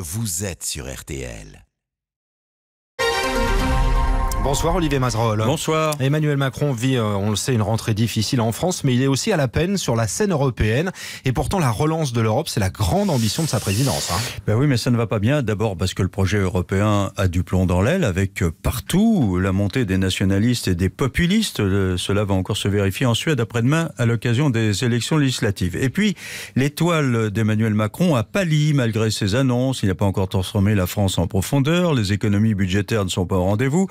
Vous êtes sur RTL. Bonsoir Olivier Mazerolle. Bonsoir. Emmanuel Macron vit, euh, on le sait, une rentrée difficile en France, mais il est aussi à la peine sur la scène européenne. Et pourtant, la relance de l'Europe, c'est la grande ambition de sa présidence. Hein. Ben oui, mais ça ne va pas bien. D'abord parce que le projet européen a du plomb dans l'aile, avec euh, partout la montée des nationalistes et des populistes. Euh, cela va encore se vérifier en Suède après-demain à l'occasion des élections législatives. Et puis, l'étoile d'Emmanuel Macron a pâli malgré ses annonces. Il n'a pas encore transformé la France en profondeur. Les économies budgétaires ne sont pas au rendez-vous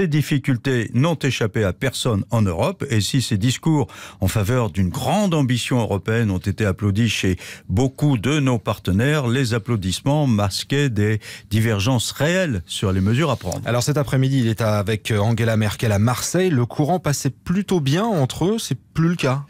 ces difficultés n'ont échappé à personne en Europe. Et si ces discours en faveur d'une grande ambition européenne ont été applaudis chez beaucoup de nos partenaires, les applaudissements masquaient des divergences réelles sur les mesures à prendre. Alors cet après-midi, il est avec Angela Merkel à Marseille. Le courant passait plutôt bien entre eux plus le cas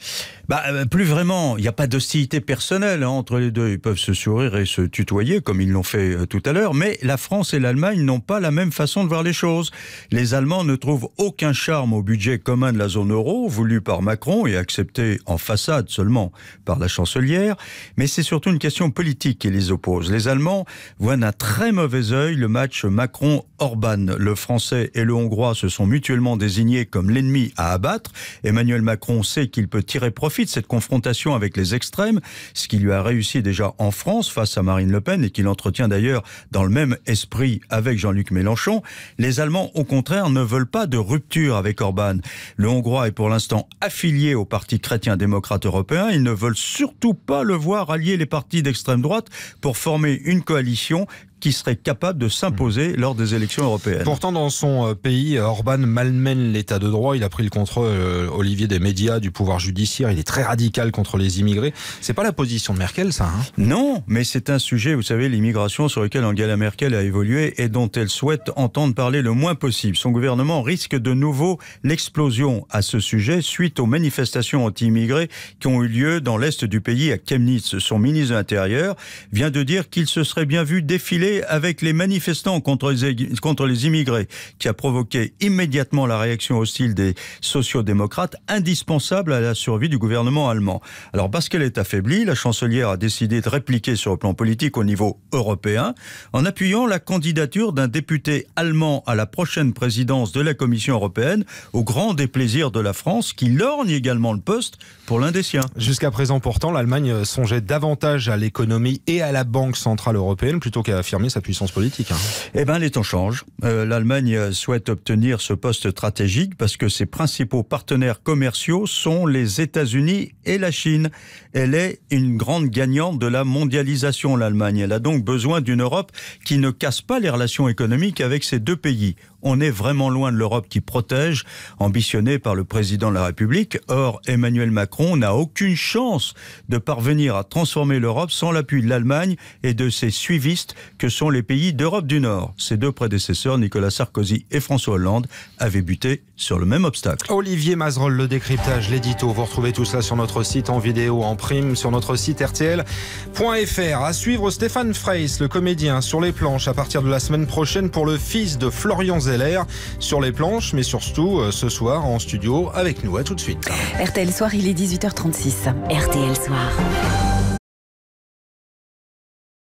bah, euh, plus vraiment. Il n'y a pas d'hostilité personnelle hein, entre les deux. Ils peuvent se sourire et se tutoyer, comme ils l'ont fait euh, tout à l'heure. Mais la France et l'Allemagne n'ont pas la même façon de voir les choses. Les Allemands ne trouvent aucun charme au budget commun de la zone euro, voulu par Macron et accepté en façade seulement par la chancelière. Mais c'est surtout une question politique qui les oppose. Les Allemands voient d'un très mauvais œil le match Macron-Orban. Le Français et le Hongrois se sont mutuellement désignés comme l'ennemi à abattre. Emmanuel Macron s'est qu'il peut tirer profit de cette confrontation avec les extrêmes, ce qui lui a réussi déjà en France face à Marine Le Pen et qu'il entretient d'ailleurs dans le même esprit avec Jean-Luc Mélenchon, les Allemands au contraire ne veulent pas de rupture avec Orban. Le Hongrois est pour l'instant affilié au Parti chrétien-démocrate européen. Ils ne veulent surtout pas le voir allier les partis d'extrême droite pour former une coalition qui serait capable de s'imposer hmm. lors des élections européennes. Pourtant, dans son euh, pays, euh, Orban malmène l'état de droit. Il a pris le contrôle, euh, Olivier, des médias, du pouvoir judiciaire. Il est très radical contre les immigrés. C'est pas la position de Merkel, ça hein Non, mais c'est un sujet, vous savez, l'immigration sur lequel Angela Merkel a évolué et dont elle souhaite entendre parler le moins possible. Son gouvernement risque de nouveau l'explosion à ce sujet suite aux manifestations anti-immigrés qui ont eu lieu dans l'est du pays à Chemnitz. Son ministre de l'Intérieur vient de dire qu'il se serait bien vu défiler avec les manifestants contre les, contre les immigrés, qui a provoqué immédiatement la réaction hostile des sociodémocrates, indispensable à la survie du gouvernement allemand. Alors parce qu'elle est affaiblie, la chancelière a décidé de répliquer sur le plan politique au niveau européen en appuyant la candidature d'un député allemand à la prochaine présidence de la Commission européenne, au grand déplaisir de la France, qui lorgne également le poste pour l'un des siens. Jusqu'à présent pourtant, l'Allemagne songeait davantage à l'économie et à la Banque centrale européenne plutôt qu'à affirmer sa puissance politique. Hein. Eh bien, les temps changent. Euh, L'Allemagne euh, souhaite obtenir ce poste stratégique parce que ses principaux partenaires commerciaux sont les États-Unis et la Chine. Elle est une grande gagnante de la mondialisation, l'Allemagne. Elle a donc besoin d'une Europe qui ne casse pas les relations économiques avec ces deux pays. On est vraiment loin de l'Europe qui protège, ambitionnée par le président de la République. Or, Emmanuel Macron n'a aucune chance de parvenir à transformer l'Europe sans l'appui de l'Allemagne et de ses suivistes que ce sont les pays d'Europe du Nord. Ses deux prédécesseurs, Nicolas Sarkozy et François Hollande, avaient buté sur le même obstacle. Olivier Mazerolle, le décryptage, l'édito. Vous retrouvez tout cela sur notre site en vidéo, en prime, sur notre site RTL.fr. À suivre Stéphane Freys, le comédien, sur les planches à partir de la semaine prochaine pour le fils de Florian Zeller. Sur les planches, mais surtout euh, ce soir en studio avec nous. À tout de suite. RTL Soir, il est 18h36. RTL Soir.